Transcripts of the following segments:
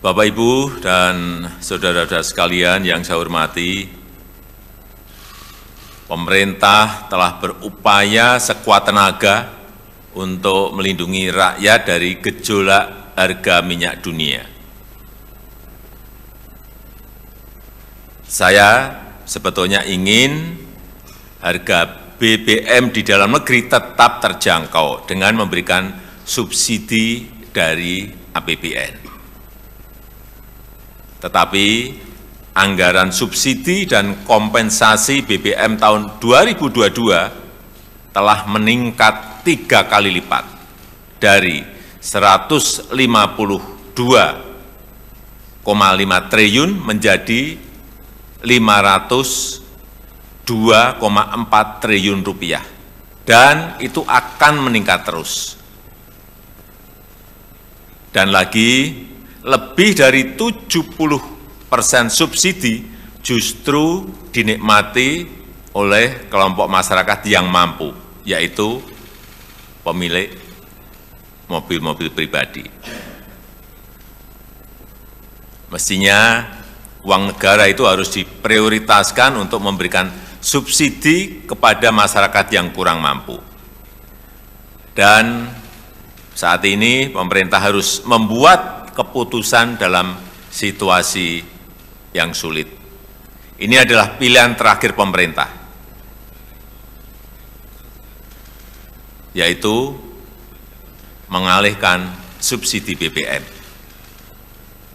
Bapak Ibu dan saudara-saudara sekalian yang saya hormati, pemerintah telah berupaya sekuat tenaga untuk melindungi rakyat dari gejolak harga minyak dunia. Saya sebetulnya ingin harga BBM di dalam negeri tetap terjangkau dengan memberikan subsidi dari APBN. Tetapi anggaran subsidi dan kompensasi BBM tahun 2022 telah meningkat tiga kali lipat dari 152,5 triliun menjadi 502,4 triliun rupiah dan itu akan meningkat terus. Dan lagi lebih dari 70 persen subsidi justru dinikmati oleh kelompok masyarakat yang mampu, yaitu pemilik mobil-mobil pribadi. Mestinya uang negara itu harus diprioritaskan untuk memberikan subsidi kepada masyarakat yang kurang mampu. Dan saat ini pemerintah harus membuat keputusan dalam situasi yang sulit. Ini adalah pilihan terakhir pemerintah, yaitu mengalihkan subsidi BBM.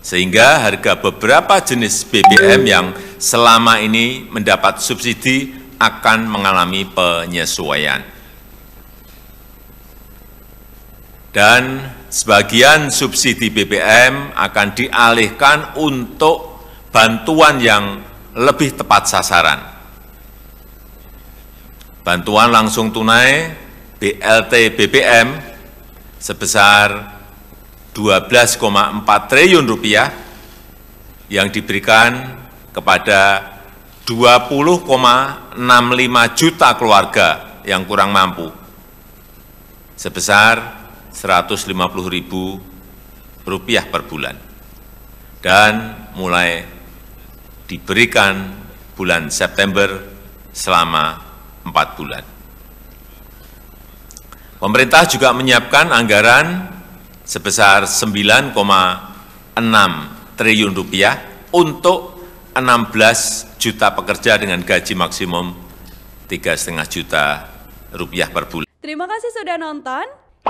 Sehingga harga beberapa jenis BBM yang selama ini mendapat subsidi akan mengalami penyesuaian. dan sebagian subsidi BBM akan dialihkan untuk bantuan yang lebih tepat sasaran. Bantuan langsung tunai BLT BBM sebesar 12,4 triliun rupiah yang diberikan kepada 20,65 juta keluarga yang kurang mampu sebesar rp 150.000 rupiah per bulan dan mulai diberikan bulan September selama 4 bulan. Pemerintah juga menyiapkan anggaran sebesar 9,6 triliun rupiah untuk 16 juta pekerja dengan gaji maksimum 3,5 juta rupiah per bulan. Terima kasih sudah nonton.